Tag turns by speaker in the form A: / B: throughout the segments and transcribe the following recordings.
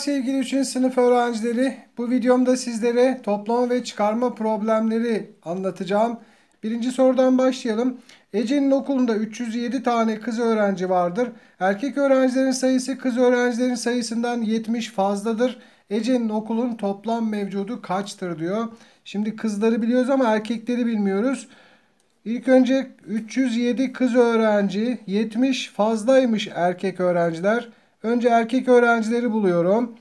A: sevgili 3. sınıf öğrencileri. Bu videomda sizlere toplama ve çıkarma problemleri anlatacağım. Birinci sorudan başlayalım. Ece'nin okulunda 307 tane kız öğrenci vardır. Erkek öğrencilerin sayısı kız öğrencilerin sayısından 70 fazladır. Ece'nin okulun toplam mevcudu kaçtır diyor. Şimdi kızları biliyoruz ama erkekleri bilmiyoruz. İlk önce 307 kız öğrenci, 70 fazlaymış erkek öğrenciler. Önce erkek öğrencileri buluyorum.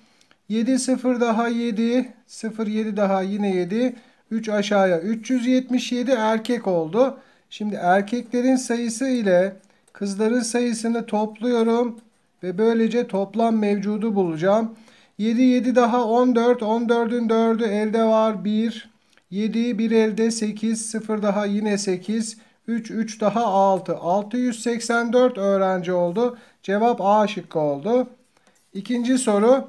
A: 7 0 daha 7 0 7 daha yine 7 3 aşağıya 377 erkek oldu. Şimdi erkeklerin sayısı ile kızların sayısını topluyorum ve böylece toplam mevcudu bulacağım. 7 7 daha 14 14'ün 4'ü elde var 1 7 1 elde 8 0 daha yine 8 3, 3 daha 6. 684 öğrenci oldu. Cevap A şıkkı oldu. İkinci soru.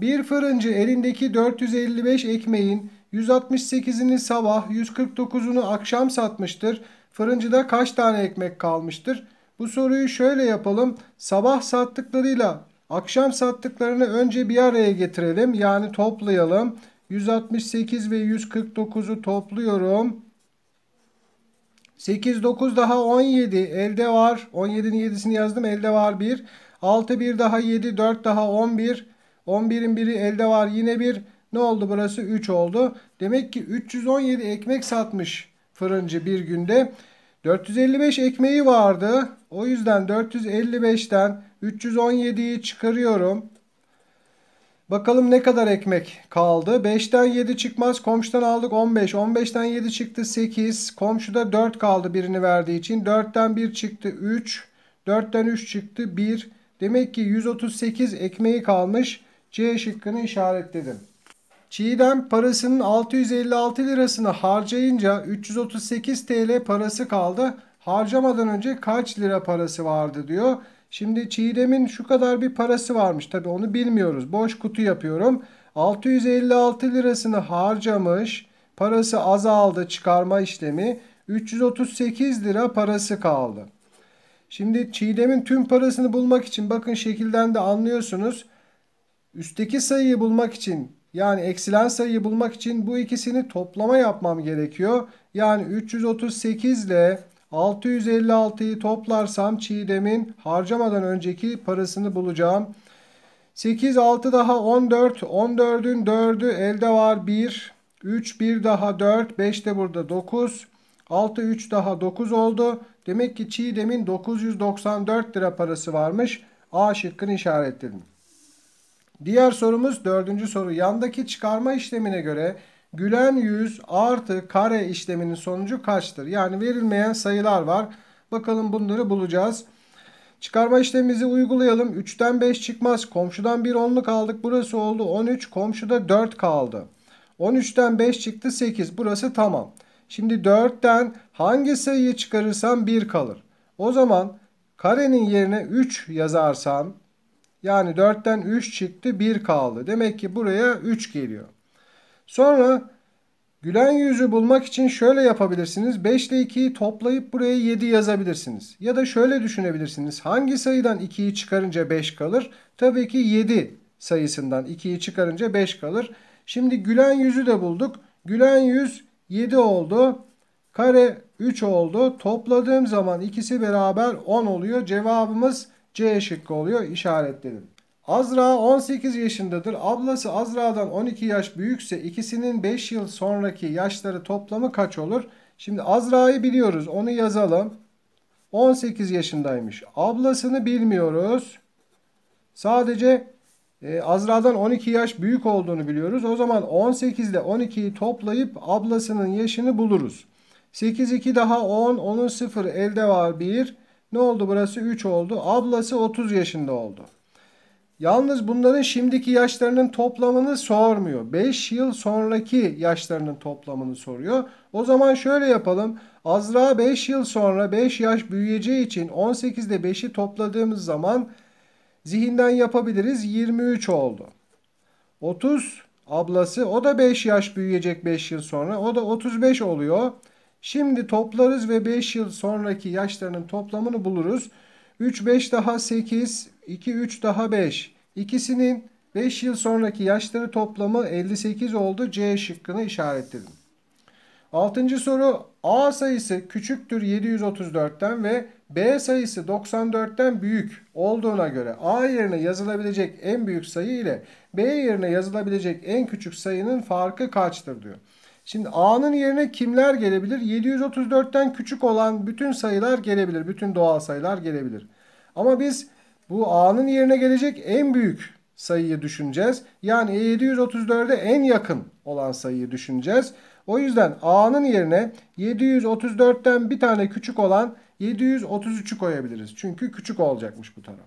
A: Bir fırıncı elindeki 455 ekmeğin 168'ini sabah, 149'unu akşam satmıştır. Fırıncıda kaç tane ekmek kalmıştır? Bu soruyu şöyle yapalım. Sabah sattıklarıyla akşam sattıklarını önce bir araya getirelim. Yani toplayalım. 168 ve 149'u topluyorum. 8, 9 daha 17. Elde var. 17'nin 7'sini yazdım. Elde var 1. 6, 1 daha 7. 4 daha 11. 11'in biri elde var. Yine 1. Ne oldu burası? 3 oldu. Demek ki 317 ekmek satmış fırıncı bir günde. 455 ekmeği vardı. O yüzden 455'ten 317'yi çıkarıyorum. Bakalım ne kadar ekmek kaldı. 5'ten 7 çıkmaz. Komşudan aldık 15. 15'ten 7 çıktı 8. Komşuda 4 kaldı birini verdiği için. 4'ten 1 çıktı 3. 4'ten 3 çıktı 1. Demek ki 138 ekmeği kalmış. C şıkkını işaretledim. Çiğdem parasının 656 lirasını harcayınca 338 TL parası kaldı. Harcamadan önce kaç lira parası vardı diyor. Şimdi Çiğdem'in şu kadar bir parası varmış. Tabi onu bilmiyoruz. Boş kutu yapıyorum. 656 lirasını harcamış. Parası azaldı çıkarma işlemi. 338 lira parası kaldı. Şimdi Çiğdem'in tüm parasını bulmak için bakın şekilden de anlıyorsunuz. Üstteki sayıyı bulmak için yani eksilen sayıyı bulmak için bu ikisini toplama yapmam gerekiyor. Yani 338 ile 656'yı toplarsam Çiğdem'in harcamadan önceki parasını bulacağım. 8, 6 daha 14. 14'ün 4'ü elde var 1. 3, 1 daha 4. 5 de burada 9. 6, 3 daha 9 oldu. Demek ki Çiğdem'in 994 lira parası varmış. A şıkkını işaretledim. Diğer sorumuz dördüncü soru. Yandaki çıkarma işlemine göre Gülen yüz artı kare işleminin sonucu kaçtır? Yani verilmeyen sayılar var. Bakalım bunları bulacağız. Çıkarma işlemimizi uygulayalım. 3'ten 5 çıkmaz. Komşudan bir onluk aldık. Burası oldu 13. Komşuda 4 kaldı. 13'ten 5 çıktı 8. Burası tamam. Şimdi 4'ten hangi sayıyı çıkarırsam 1 kalır. O zaman karenin yerine 3 yazarsam yani 4'ten 3 çıktı 1 kaldı. Demek ki buraya 3 geliyor. Sonra gülen yüzü bulmak için şöyle yapabilirsiniz. 5 ile 2'yi toplayıp buraya 7 yazabilirsiniz. Ya da şöyle düşünebilirsiniz. Hangi sayıdan 2'yi çıkarınca 5 kalır? Tabii ki 7 sayısından 2'yi çıkarınca 5 kalır. Şimdi gülen yüzü de bulduk. Gülen yüz 7 oldu. Kare 3 oldu. Topladığım zaman ikisi beraber 10 oluyor. Cevabımız C şıkkı oluyor. İşaretledim. Azra 18 yaşındadır. Ablası Azra'dan 12 yaş büyükse ikisinin 5 yıl sonraki yaşları toplamı kaç olur? Şimdi Azra'yı biliyoruz. Onu yazalım. 18 yaşındaymış. Ablasını bilmiyoruz. Sadece e, Azra'dan 12 yaş büyük olduğunu biliyoruz. O zaman 18 ile 12'yi toplayıp ablasının yaşını buluruz. 8 2 daha 10. Onun 0 elde var 1. Ne oldu burası? 3 oldu. Ablası 30 yaşında oldu. Yalnız bunların şimdiki yaşlarının toplamını sormuyor. 5 yıl sonraki yaşlarının toplamını soruyor. O zaman şöyle yapalım. Azra 5 yıl sonra 5 yaş büyüyeceği için 18 ile 5'i topladığımız zaman zihinden yapabiliriz. 23 oldu. 30 ablası o da 5 yaş büyüyecek 5 yıl sonra. O da 35 oluyor. Şimdi toplarız ve 5 yıl sonraki yaşlarının toplamını buluruz. 3 5 daha 8, 2 3 daha 5. İkisinin 5 yıl sonraki yaşları toplamı 58 oldu. C şıkkını işaretledim. 6. soru A sayısı küçüktür 734'ten ve B sayısı 94'ten büyük olduğuna göre A yerine yazılabilecek en büyük sayı ile B yerine yazılabilecek en küçük sayının farkı kaçtır diyor. Şimdi A'nın yerine kimler gelebilir? 734'ten küçük olan bütün sayılar gelebilir. Bütün doğal sayılar gelebilir. Ama biz bu A'nın yerine gelecek en büyük sayıyı düşüneceğiz. Yani 734'e en yakın olan sayıyı düşüneceğiz. O yüzden A'nın yerine 734'ten bir tane küçük olan 733'ü koyabiliriz. Çünkü küçük olacakmış bu taraf.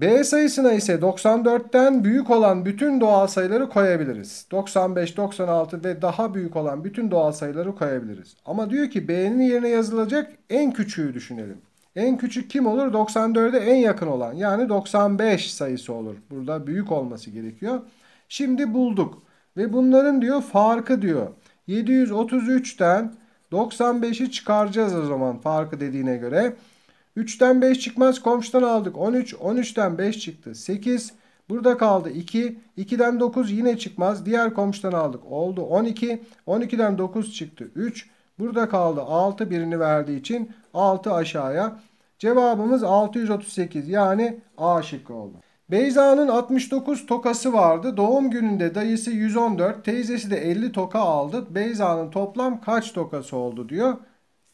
A: B sayısına ise 94'ten büyük olan bütün doğal sayıları koyabiliriz. 95, 96 ve daha büyük olan bütün doğal sayıları koyabiliriz. Ama diyor ki B'nin yerine yazılacak en küçüğü düşünelim. En küçük kim olur? 94'e en yakın olan yani 95 sayısı olur. Burada büyük olması gerekiyor. Şimdi bulduk ve bunların diyor farkı diyor. 733'ten 95'i çıkaracağız o zaman farkı dediğine göre. 3'ten 5 çıkmaz komşudan aldık 13. 13'ten 5 çıktı 8. Burada kaldı 2. 2'den 9 yine çıkmaz. Diğer komşudan aldık. Oldu 12. 12'den 9 çıktı 3. Burada kaldı 6 birini verdiği için 6 aşağıya. Cevabımız 638 yani A şıkkı oldu. Beyza'nın 69 tokası vardı. Doğum gününde dayısı 114, teyzesi de 50 toka aldı. Beyza'nın toplam kaç tokası oldu diyor.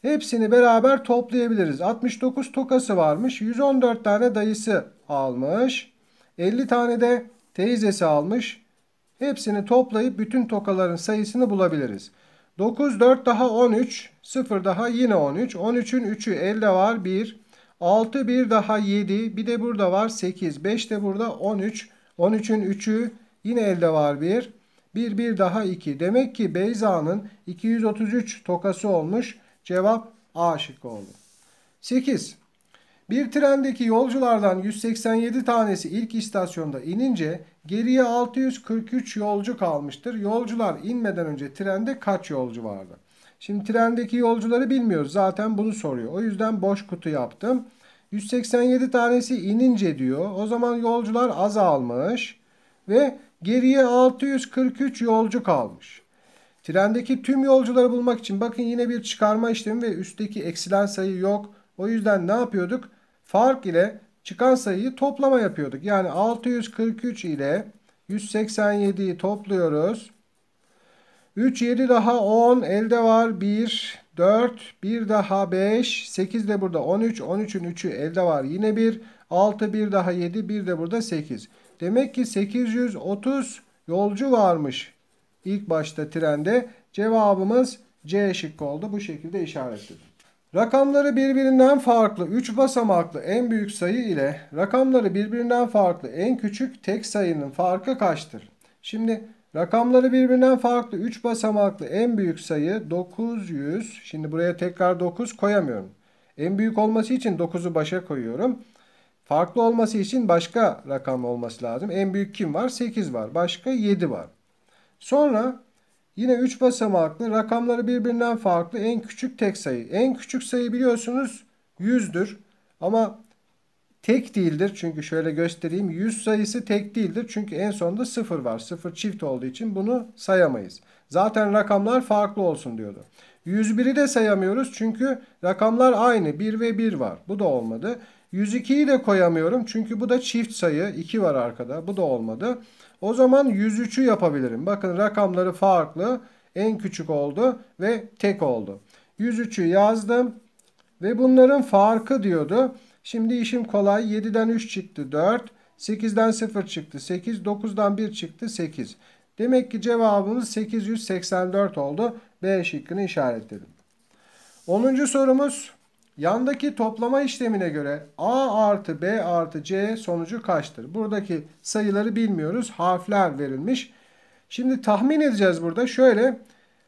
A: Hepsini beraber toplayabiliriz. 69 tokası varmış. 114 tane dayısı almış. 50 tane de teyzesi almış. Hepsini toplayıp bütün tokaların sayısını bulabiliriz. 9, 4 daha 13, 0 daha yine 13. 13'ün 3'ü 50 var 1. 6, 1 daha 7. Bir de burada var 8. 5 de burada 13. 13'ün 3'ü yine 50 var 1. 1, 1 daha 2. Demek ki Beyza'nın 233 tokası olmuş. Cevap A şıkkı oldu. 8. Bir trendeki yolculardan 187 tanesi ilk istasyonda inince geriye 643 yolcu kalmıştır. Yolcular inmeden önce trende kaç yolcu vardı? Şimdi trendeki yolcuları bilmiyoruz. Zaten bunu soruyor. O yüzden boş kutu yaptım. 187 tanesi inince diyor. O zaman yolcular azalmış ve geriye 643 yolcu kalmış. Trendeki tüm yolcuları bulmak için bakın yine bir çıkarma işlemi ve üstteki eksilen sayı yok. O yüzden ne yapıyorduk? Fark ile çıkan sayıyı toplama yapıyorduk. Yani 643 ile 187'yi topluyoruz. 3, 7 daha 10 elde var 1, 4, 1 daha 5, 8 de burada 13, 13'ün 3'ü elde var yine 1, 6, 1 daha 7, 1 de burada 8. Demek ki 830 yolcu varmış ilk başta trende cevabımız C şıkkı oldu. Bu şekilde işaretledim. Rakamları birbirinden farklı 3 basamaklı en büyük sayı ile rakamları birbirinden farklı en küçük tek sayının farkı kaçtır? Şimdi rakamları birbirinden farklı 3 basamaklı en büyük sayı 900. Şimdi buraya tekrar 9 koyamıyorum. En büyük olması için 9'u başa koyuyorum. Farklı olması için başka rakam olması lazım. En büyük kim var? 8 var. Başka 7 var. Sonra yine 3 basamaklı rakamları birbirinden farklı en küçük tek sayı. En küçük sayı biliyorsunuz 100'dür. Ama tek değildir. Çünkü şöyle göstereyim. 100 sayısı tek değildir. Çünkü en sonunda 0 var. 0 çift olduğu için bunu sayamayız. Zaten rakamlar farklı olsun diyordu. 101'i de sayamıyoruz. Çünkü rakamlar aynı. 1 ve 1 var. Bu da olmadı. 102'yi de koyamıyorum. Çünkü bu da çift sayı. 2 var arkada. Bu da olmadı. O zaman 103'ü yapabilirim. Bakın rakamları farklı. En küçük oldu ve tek oldu. 103'ü yazdım. Ve bunların farkı diyordu. Şimdi işim kolay. 7'den 3 çıktı 4. 8'den 0 çıktı 8. 9'dan 1 çıktı 8. Demek ki cevabımız 884 oldu. B şıkkını işaretledim. 10. sorumuz Yandaki toplama işlemine göre A artı B artı C sonucu kaçtır? Buradaki sayıları bilmiyoruz. Harfler verilmiş. Şimdi tahmin edeceğiz burada. Şöyle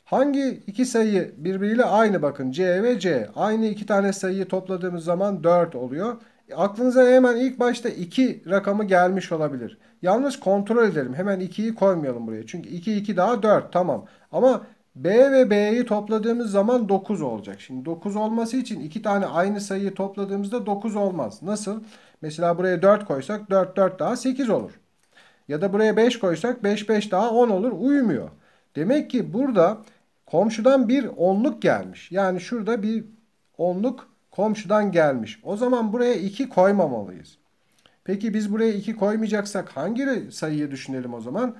A: hangi iki sayı birbiriyle aynı bakın. C ve C. Aynı iki tane sayıyı topladığımız zaman 4 oluyor. Aklınıza hemen ilk başta 2 rakamı gelmiş olabilir. Yalnız kontrol edelim. Hemen 2'yi koymayalım buraya. Çünkü 2 2 daha 4 tamam. Ama B ve B'yi topladığımız zaman 9 olacak. Şimdi 9 olması için iki tane aynı sayıyı topladığımızda 9 olmaz. Nasıl? Mesela buraya 4 koysak 4 4 daha 8 olur. Ya da buraya 5 koysak 5 5 daha 10 olur. Uymuyor. Demek ki burada komşudan bir onluk gelmiş. Yani şurada bir onluk komşudan gelmiş. O zaman buraya 2 koymamalıyız. Peki biz buraya 2 koymayacaksak hangi sayıyı düşünelim o zaman?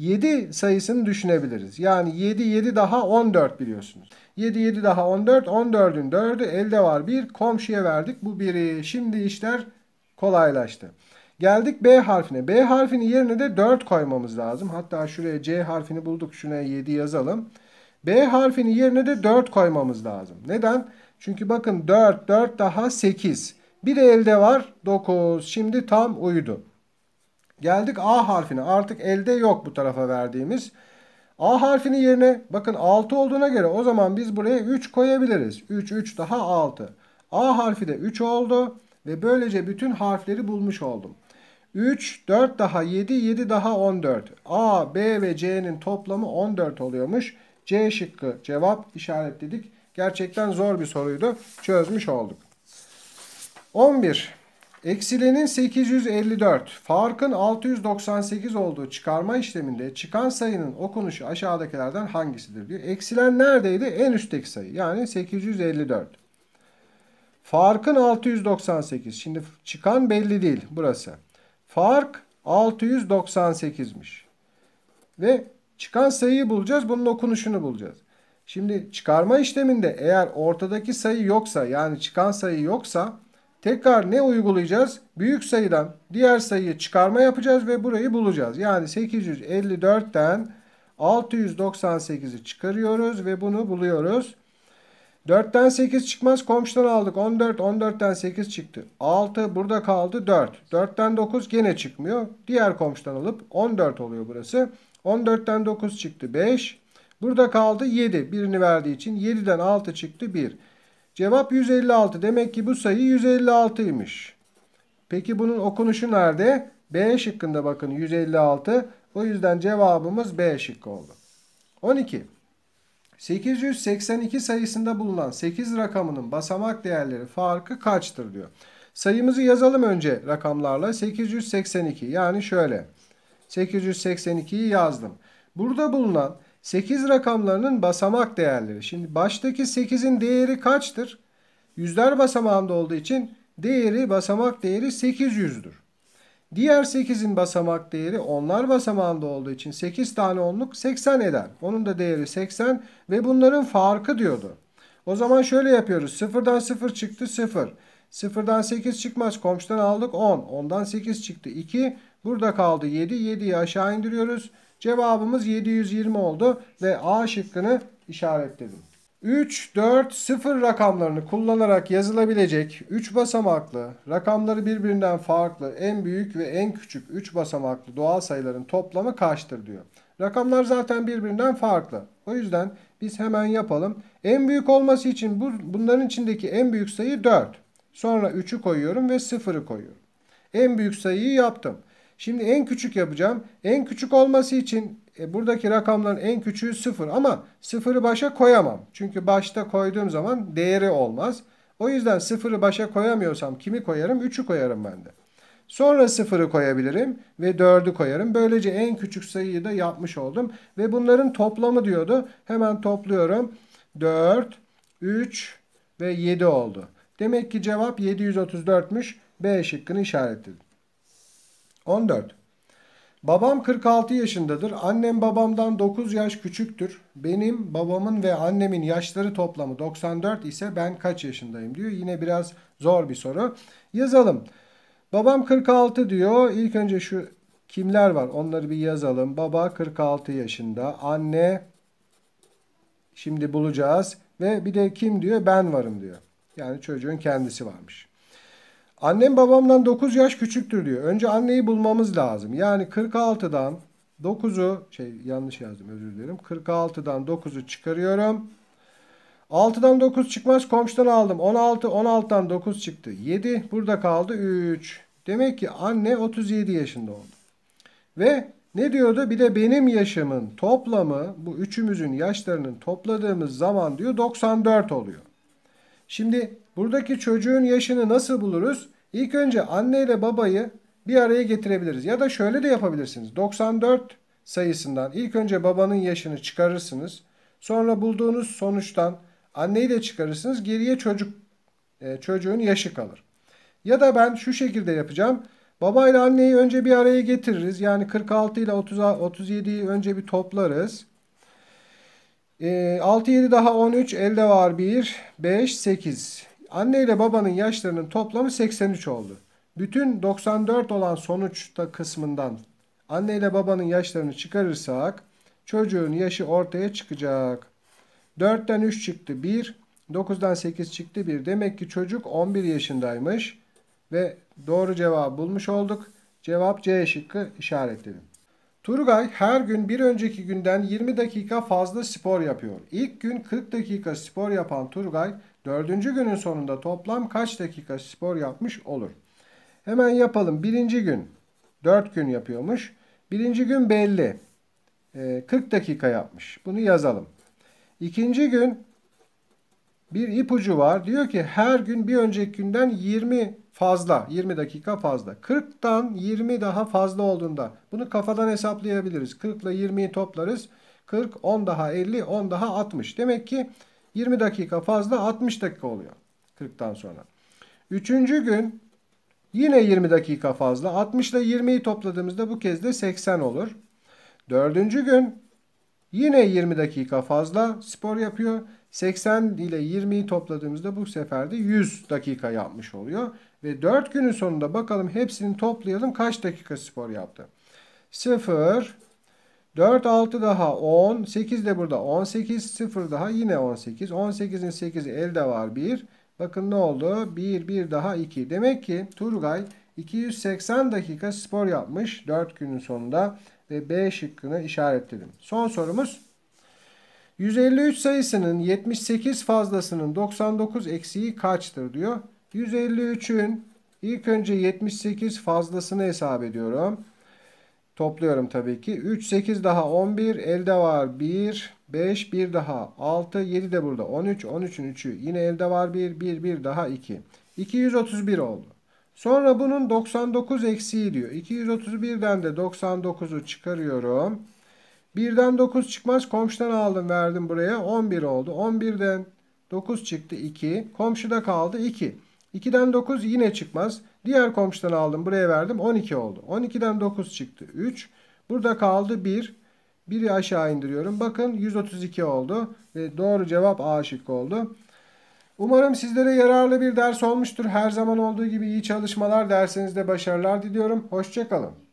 A: 7 sayısını düşünebiliriz. Yani 7 7 daha 14 biliyorsunuz. 7 7 daha 14 14'ün 4'ü elde var 1 komşuya verdik bu 1'i. Şimdi işler kolaylaştı. Geldik B harfine. B harfinin yerine de 4 koymamız lazım. Hatta şuraya C harfini bulduk. Şuraya 7 yazalım. B harfinin yerine de 4 koymamız lazım. Neden? Çünkü bakın 4, 4 daha 8. Bir elde var 9. Şimdi tam uydu. Geldik A harfine. Artık elde yok bu tarafa verdiğimiz. A harfinin yerine bakın 6 olduğuna göre o zaman biz buraya 3 koyabiliriz. 3, 3 daha 6. A harfi de 3 oldu ve böylece bütün harfleri bulmuş oldum. 3, 4 daha 7, 7 daha 14. A, B ve C'nin toplamı 14 oluyormuş. C şıkkı cevap işaretledik. Gerçekten zor bir soruydu. Çözmüş olduk. 11. Eksilenin 854, farkın 698 olduğu çıkarma işleminde çıkan sayının okunuşu aşağıdakilerden hangisidir diyor. Eksilen neredeydi? En üstteki sayı yani 854. Farkın 698. Şimdi çıkan belli değil burası. Fark 698'miş. Ve çıkan sayıyı bulacağız. Bunun okunuşunu bulacağız. Şimdi çıkarma işleminde eğer ortadaki sayı yoksa yani çıkan sayı yoksa Tekrar ne uygulayacağız? Büyük sayıdan diğer sayıyı çıkarma yapacağız ve burayı bulacağız. Yani 854'ten 698'i çıkarıyoruz ve bunu buluyoruz. 4'ten 8 çıkmaz. Komşudan aldık. 14. 14'ten 8 çıktı. 6. Burada kaldı 4. 4'ten 9 gene çıkmıyor. Diğer komşudan alıp 14 oluyor burası. 14'ten 9 çıktı. 5. Burada kaldı 7. Birini verdiği için 7'den 6 çıktı. 1. Cevap 156. Demek ki bu sayı 156'ymış. Peki bunun okunuşu nerede? B şıkkında bakın 156. O yüzden cevabımız B şıkkı oldu. 12. 882 sayısında bulunan 8 rakamının basamak değerleri farkı kaçtır diyor. Sayımızı yazalım önce rakamlarla. 882 yani şöyle. 882'yi yazdım. Burada bulunan 8 rakamlarının basamak değerleri. Şimdi baştaki 8'in değeri kaçtır? Yüzler basamağında olduğu için değeri basamak değeri 800'dür. Diğer 8'in basamak değeri onlar basamağında olduğu için 8 tane onluk 80 eder. Onun da değeri 80 ve bunların farkı diyordu. O zaman şöyle yapıyoruz. Sıfırdan 0 çıktı 0. Sıfırdan 8 çıkmaz. Komşudan aldık 10. Ondan 8 çıktı 2. Burada kaldı 7. 7'yi aşağı indiriyoruz. Cevabımız 720 oldu ve A şıkkını işaretledim. 3, 4, 0 rakamlarını kullanarak yazılabilecek 3 basamaklı, rakamları birbirinden farklı, en büyük ve en küçük 3 basamaklı doğal sayıların toplamı kaçtır diyor. Rakamlar zaten birbirinden farklı. O yüzden biz hemen yapalım. En büyük olması için bu, bunların içindeki en büyük sayı 4. Sonra 3'ü koyuyorum ve 0'ı koyuyorum. En büyük sayıyı yaptım. Şimdi en küçük yapacağım. En küçük olması için e, buradaki rakamların en küçüğü 0 ama 0'ı başa koyamam. Çünkü başta koyduğum zaman değeri olmaz. O yüzden 0'ı başa koyamıyorsam kimi koyarım? 3'ü koyarım ben de. Sonra 0'ı koyabilirim ve 4'ü koyarım. Böylece en küçük sayıyı da yapmış oldum. Ve bunların toplamı diyordu. Hemen topluyorum. 4, 3 ve 7 oldu. Demek ki cevap 734'müş. B şıkkını işaretledim. 14. Babam 46 yaşındadır. Annem babamdan 9 yaş küçüktür. Benim babamın ve annemin yaşları toplamı 94 ise ben kaç yaşındayım diyor. Yine biraz zor bir soru. Yazalım. Babam 46 diyor. İlk önce şu kimler var onları bir yazalım. Baba 46 yaşında. Anne şimdi bulacağız. Ve bir de kim diyor ben varım diyor. Yani çocuğun kendisi varmış. Annem babamdan 9 yaş küçüktür diyor. Önce anneyi bulmamız lazım. Yani 46'dan 9'u şey yanlış yazdım özür dilerim. 46'dan 9'u çıkarıyorum. 6'dan 9 çıkmaz komşudan aldım. 16 16'dan 9 çıktı. 7 burada kaldı 3. Demek ki anne 37 yaşında oldu. Ve ne diyordu? Bir de benim yaşımın toplamı bu üçümüzün yaşlarının topladığımız zaman diyor 94 oluyor. Şimdi Buradaki çocuğun yaşını nasıl buluruz? İlk önce anne ile babayı bir araya getirebiliriz. Ya da şöyle de yapabilirsiniz. 94 sayısından ilk önce babanın yaşını çıkarırsınız. Sonra bulduğunuz sonuçtan anneyi de çıkarırsınız. Geriye çocuk e, çocuğun yaşı kalır. Ya da ben şu şekilde yapacağım. Baba ile anneyi önce bir araya getiririz. Yani 46 ile 30, 37'yi önce bir toplarız. 6, e, 7 daha 13, elde var 1, 5, 8. Anne ile babanın yaşlarının toplamı 83 oldu. Bütün 94 olan sonuçta kısmından anne ile babanın yaşlarını çıkarırsak çocuğun yaşı ortaya çıkacak. 4'ten 3 çıktı 1, 9'dan 8 çıktı 1. Demek ki çocuk 11 yaşındaymış ve doğru cevabı bulmuş olduk. Cevap C şıkkı işaretledim. Turgay her gün bir önceki günden 20 dakika fazla spor yapıyor. İlk gün 40 dakika spor yapan Turgay Dördüncü günün sonunda toplam kaç dakika spor yapmış olur? Hemen yapalım. Birinci gün dört gün yapıyormuş. Birinci gün belli. 40 ee, dakika yapmış. Bunu yazalım. İkinci gün bir ipucu var. Diyor ki her gün bir önceki günden 20 fazla, 20 dakika fazla. 40'tan 20 daha fazla olduğunda bunu kafadan hesaplayabiliriz. 40 ile 20'yi toplarız. 40, 10 daha 50, 10 daha 60. Demek ki 20 dakika fazla 60 dakika oluyor 40'tan sonra. Üçüncü gün yine 20 dakika fazla 60 ile 20'yi topladığımızda bu kez de 80 olur. Dördüncü gün yine 20 dakika fazla spor yapıyor. 80 ile 20'yi topladığımızda bu sefer de 100 dakika yapmış oluyor. Ve 4 günün sonunda bakalım hepsini toplayalım kaç dakika spor yaptı. 0, 4, 6 daha 10. 8 de burada 18. 0 daha yine 18. 18'in 8'i elde var 1. Bakın ne oldu? 1, 1 daha 2. Demek ki Turgay 280 dakika spor yapmış 4 günün sonunda ve B şıkkını işaretledim. Son sorumuz. 153 sayısının 78 fazlasının 99 eksiği kaçtır diyor. 153'ün ilk önce 78 fazlasını hesap ediyorum. Topluyorum tabii ki. 3, 8 daha 11. Elde var 1, 5, 1 daha 6, 7 de burada. 13, 13'ün 3'ü. Yine elde var 1, 1, 1 daha 2. 231 oldu. Sonra bunun 99 eksiği diyor. 231'den de 99'u çıkarıyorum. 1'den 9 çıkmaz. Komşudan aldım verdim buraya. 11 oldu. 11'den 9 çıktı 2. Komşuda kaldı 2. 2'den 9 yine çıkmaz. Diğer komşudan aldım buraya verdim 12 oldu. 12'den 9 çıktı 3. Burada kaldı 1. 1'i aşağı indiriyorum. Bakın 132 oldu. Ve doğru cevap A şıkkı oldu. Umarım sizlere yararlı bir ders olmuştur. Her zaman olduğu gibi iyi çalışmalar dersinizde başarılar diliyorum. Hoşçakalın.